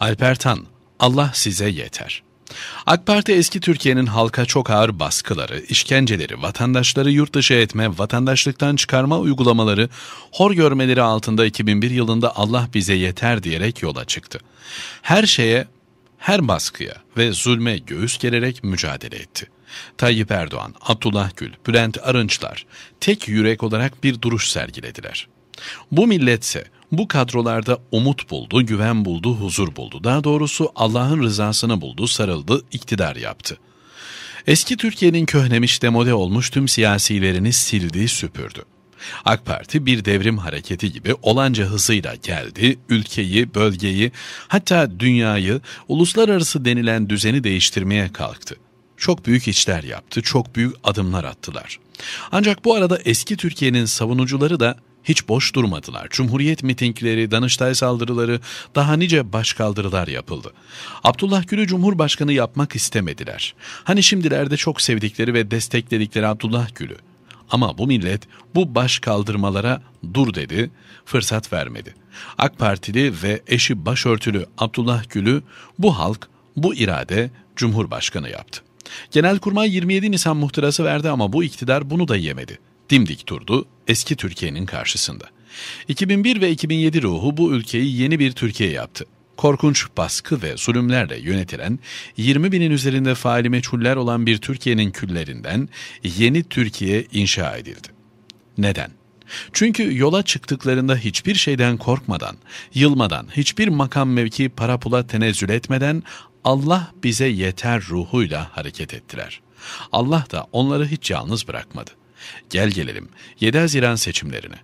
Alpertan, Allah size yeter. AK Parti eski Türkiye'nin halka çok ağır baskıları, işkenceleri, vatandaşları yurt dışı etme, vatandaşlıktan çıkarma uygulamaları, hor görmeleri altında 2001 yılında Allah bize yeter diyerek yola çıktı. Her şeye, her baskıya ve zulme göğüs gererek mücadele etti. Tayyip Erdoğan, Abdullah Gül, Bülent Arınçlar tek yürek olarak bir duruş sergilediler. Bu milletse bu kadrolarda umut buldu, güven buldu, huzur buldu. Daha doğrusu Allah'ın rızasını buldu, sarıldı, iktidar yaptı. Eski Türkiye'nin köhnemiş demode olmuş tüm siyasilerini sildi, süpürdü. AK Parti bir devrim hareketi gibi olanca hızıyla geldi, ülkeyi, bölgeyi, hatta dünyayı, uluslararası denilen düzeni değiştirmeye kalktı. Çok büyük işler yaptı, çok büyük adımlar attılar. Ancak bu arada eski Türkiye'nin savunucuları da hiç boş durmadılar. Cumhuriyet mitingleri, Danıştay saldırıları, daha nice başkaldırılar yapıldı. Abdullah Gül'ü Cumhurbaşkanı yapmak istemediler. Hani şimdilerde çok sevdikleri ve destekledikleri Abdullah Gül'ü. Ama bu millet bu baş kaldırmalara dur dedi, fırsat vermedi. AK Partili ve eşi başörtülü Abdullah Gül'ü bu halk, bu irade Cumhurbaşkanı yaptı. Genelkurmay 27 Nisan muhtırası verdi ama bu iktidar bunu da yemedi dimdik durdu eski Türkiye'nin karşısında. 2001 ve 2007 ruhu bu ülkeyi yeni bir Türkiye yaptı. Korkunç baskı ve zulümlerle yönetilen, 20 binin üzerinde faali meçhuller olan bir Türkiye'nin küllerinden yeni Türkiye inşa edildi. Neden? Çünkü yola çıktıklarında hiçbir şeyden korkmadan, yılmadan, hiçbir makam mevki para pula tenezzül etmeden Allah bize yeter ruhuyla hareket ettiler. Allah da onları hiç yalnız bırakmadı. Gel gelelim 7 Haziran seçimlerine.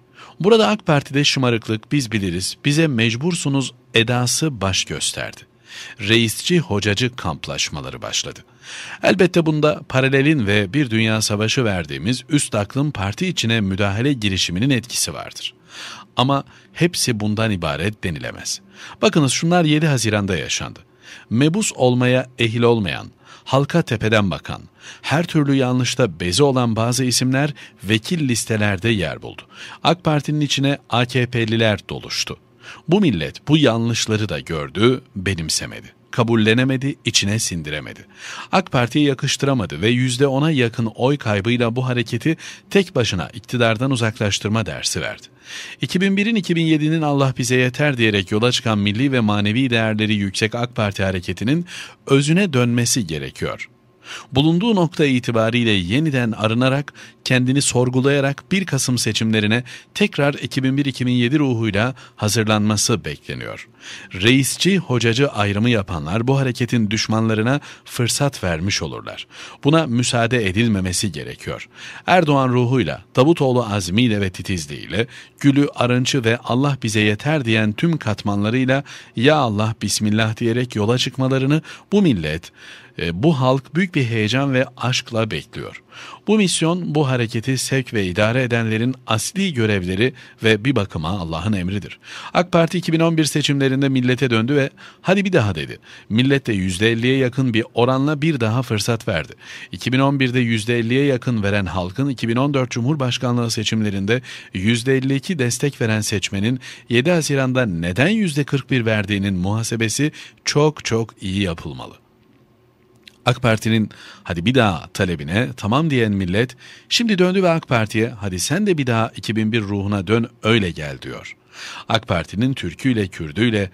Burada AK Parti'de şımarıklık biz biliriz, bize mecbursunuz edası baş gösterdi. Reisçi hocacı kamplaşmaları başladı. Elbette bunda paralelin ve bir dünya savaşı verdiğimiz üst aklın parti içine müdahale girişiminin etkisi vardır. Ama hepsi bundan ibaret denilemez. Bakınız şunlar 7 Haziran'da yaşandı. Mebus olmaya ehil olmayan, halka tepeden bakan, her türlü yanlışta bezi olan bazı isimler vekil listelerde yer buldu. AK Parti'nin içine AKP'liler doluştu. Bu millet bu yanlışları da gördü, benimsemedi kabullenemedi, içine sindiremedi. AK Parti'ye yakıştıramadı ve %10'a yakın oy kaybıyla bu hareketi tek başına iktidardan uzaklaştırma dersi verdi. 2001'in 2007'nin Allah bize yeter diyerek yola çıkan milli ve manevi değerleri yüksek AK Parti hareketinin özüne dönmesi gerekiyor. Bulunduğu nokta itibariyle yeniden arınarak, kendini sorgulayarak 1 Kasım seçimlerine tekrar 2001-2007 ruhuyla hazırlanması bekleniyor. Reisçi hocacı ayrımı yapanlar bu hareketin düşmanlarına fırsat vermiş olurlar. Buna müsaade edilmemesi gerekiyor. Erdoğan ruhuyla, Davutoğlu azmiyle ve titizliğiyle, Gülü Arınç'ı ve Allah bize yeter diyen tüm katmanlarıyla ya Allah Bismillah diyerek yola çıkmalarını bu millet e, bu halk büyük bir heyecan ve aşkla bekliyor. Bu misyon bu hareketi sevk ve idare edenlerin asli görevleri ve bir bakıma Allah'ın emridir. AK Parti 2011 seçimlerinde millete döndü ve hadi bir daha dedi. Millet de %50'ye yakın bir oranla bir daha fırsat verdi. 2011'de %50'ye yakın veren halkın 2014 Cumhurbaşkanlığı seçimlerinde %52 destek veren seçmenin 7 Haziran'da neden %41 verdiğinin muhasebesi çok çok iyi yapılmalı. AK Parti'nin hadi bir daha talebine tamam diyen millet şimdi döndü ve AK Parti'ye hadi sen de bir daha 2001 ruhuna dön öyle gel diyor. AK Parti'nin türküyle, kürdüyle,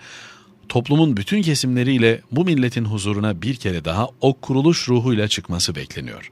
toplumun bütün kesimleriyle bu milletin huzuruna bir kere daha o kuruluş ruhuyla çıkması bekleniyor.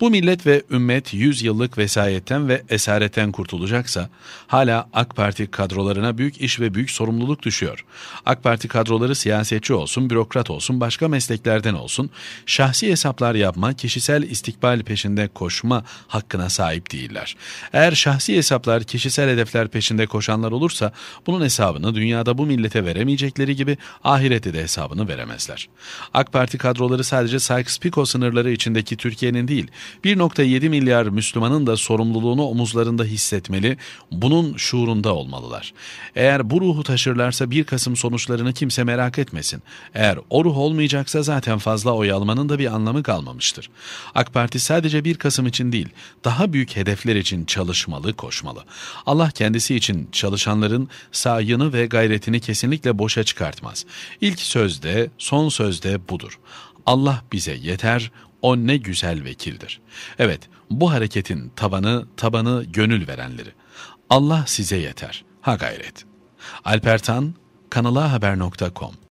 Bu millet ve ümmet 100 yıllık vesayetten ve esaretten kurtulacaksa hala AK Parti kadrolarına büyük iş ve büyük sorumluluk düşüyor. AK Parti kadroları siyasetçi olsun, bürokrat olsun, başka mesleklerden olsun şahsi hesaplar yapma, kişisel istikbal peşinde koşma hakkına sahip değiller. Eğer şahsi hesaplar, kişisel hedefler peşinde koşanlar olursa bunun hesabını dünyada bu millete veremeyecekleri gibi ahirette de hesabını veremezler. AK Parti kadroları sadece Sykes-Picot sınırları içindeki Türkiye'nin değil, 1.7 milyar Müslümanın da sorumluluğunu omuzlarında hissetmeli, bunun şuurunda olmalılar. Eğer bu ruhu taşırlarsa 1 Kasım sonuçlarını kimse merak etmesin. Eğer o ruh olmayacaksa zaten fazla oy almanın da bir anlamı kalmamıştır. AK Parti sadece 1 Kasım için değil, daha büyük hedefler için çalışmalı, koşmalı. Allah kendisi için çalışanların sayını ve gayretini kesinlikle boşa çıkartmalı yapmaz. İlk sözde, son sözde budur. Allah bize yeter, o ne güzel vekildir. Evet, bu hareketin tabanı, tabanı gönül verenleri. Allah size yeter. Ha gayret. Alpertan, kanalahaber.com